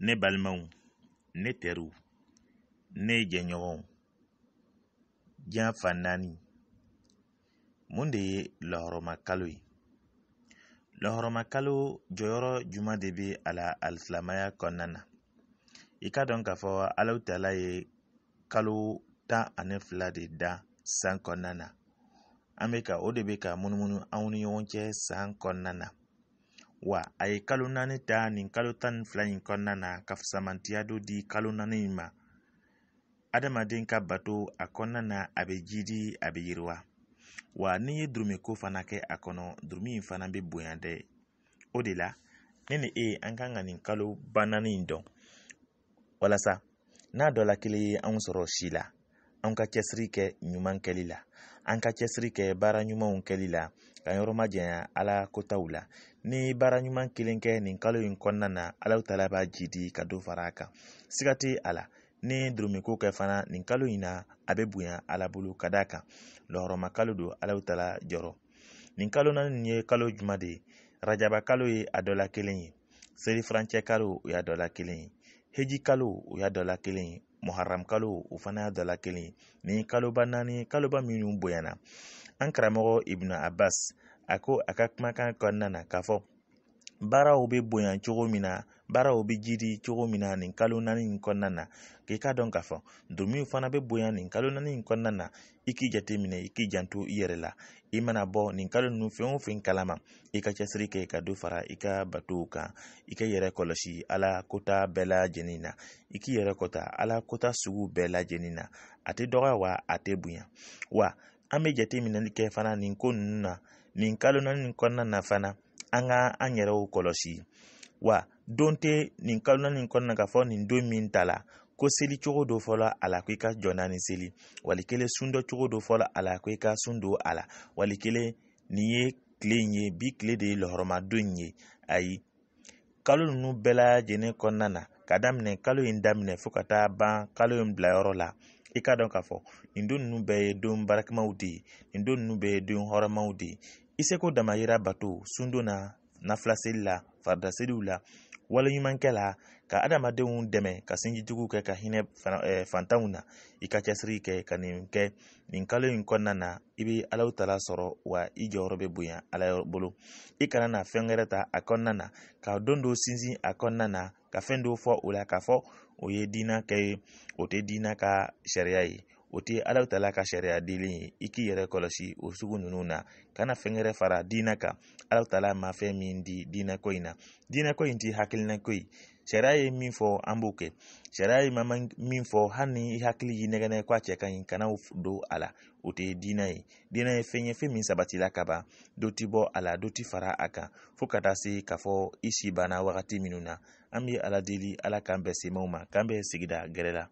Ne balmoun, ne terou, ne jenyo woun, jen fan nani, moun deye loroma kaloui. Loroma kalou jorou juma debi ala al flamaya kon nana. Ika e donka fawa alouta laye kalou tan ane flade dan san kon nana. Ambe ka odebe ka moun moun ane yonche san kon nana. wa a ye kalo naani ta nin kalo tan ni fila in kɔnɔna na ka fisamantiya do di kalo naani in ma adamaden ka bato a kɔnɔna na a bɛ jidi a bɛ yiriwa wa n'i ye durumiko fana kɛ a kɔnɔ durumi in fana bɛ bonya dɛ o de la ne ni e an kan ka nin kalo ba naani in dɔn walasa n'a dɔ la kelen ye anw sɔrɔ si la anw ka cɛsiri kɛ ɲuman kɛli la an ka cɛsiri kɛ baara ɲumanw kɛli la ka yɔrɔ ala kotaw la ni baara ɲuman kelen kɛ nin kalo yi kɔnɔna na ala tala b'a kado ka dɔ fara a kan siga tɛ a la ni durumiko kɛ fana nin kalo na a be bonya ala bolo ka d'a kan lɔhɔrɔma kalo don ala tala jɔrɔ nin kalo na nin ye kalo juma de rajaba kalo ye a dɔ kelen ye selifarancɛ kalo o y'a dɔ kelen ye heji kalo o y'a dɔ kelen ye muharam kalo o fana y'a dala kelen ni kaloba naani kaloba minnu bonyana an karamɔgɔ ibnu abbas a ko a ka kumakan kɔnɔna na k'a fɔ baaraw bɛ bonya cogo min na baaraw bɛ jiri cogo min na nin kalo naani in kɔnɔna na k'i k'a dɔn k'a fɔ domin fana bɛ bonya nin kalo naani in kɔnɔna na i k'i jate minɛ i k'i janto i yɛrɛ la i mana bɔ nin kalo ninnu fɛn o fɛn kalama i ka cɛsiri kɛ ka dɔ fara i ka batow kan i ka yɛrɛ kɔlɔsi ala kota bɛɛ lajɛlen na i k'i yɛrɛ kɔta ala kota sugu bɛɛ lajɛlen na a tɛ dɔgɔya wa a tɛ bonya wa an bɛ jateminɛli kɛ fana nin ko ninnu na nin kalo naani in kɔnɔna na fana an ka an yɛrɛw kɔlɔsi wa don tɛ nin kalo naani kɔnɔna ka fɔ nin don min ta la ko seli cogo dɔ fɔlɔ a la ko i ka jɔ naani seli wali kelen sun dɔ cogo dɔ fɔlɔ a la ko i ka sun don a la wali kelen nin ye tile in ye bi tile de ye lɔhɔrɔmadon in ye ayi kalo ninnu bɛɛ lajɛlen kɔnɔna na ka daminɛ kalo in daminɛ fo ka taa ban kalo in bilayɔrɔ la i k'a dɔn k'a fɔ nin don ninnu bɛɛ ye don baarakɛmaw de ye nin don ninnu bɛɛ ye don hɔrɔnmaw de ye i seko dama yira bato sundo na nafilaseli la faridaseliw la waleɲumankɛ la ka adamadenw dɛmɛ ka sinjijuguw kɛ ka hinɛ eh, fantanw na i ka cɛsiri kɛ ka nin kɛ nin kalo in kɔnɔna na i be alaw tala sɔrɔ wa i jɔyɔrɔ be bonya ala bolo i kana na fɛn wɛrɛ ta a kɔnna na ka don do sinsin a kɔnna na ka fɛn do fɔ o la k'a fɔ o ye diina kɛ ye o tɛ diina ka sariya ye o tɛ alaw tala ka sariya dili ye i k'i yɛrɛ kɔlɔsi o sugu ninnu na kana fɛngɛrɛ fara diinɛ kan alaw tala ma fɛn min di diinɛko in na diinɛko in tɛ hakilinako ye sariya ye min fɔ an b'o kɛ sariya ye mama min fɔ hali ni i hakili y'i nɛgɛnɛ ko a cɛ ka ɲi kana don a la o tɛ diinɛ ye diinɛ ye fɛn ye fɛn min sabatila ka ban dɔ ti bɔ a la dɔ ti fara a kan fo ka taa se k'a fɔ i si banna wagati minnu na an bɛ ala deli ala k'an bɛn semaw ma k'an bɛn sigida gɛrɛ la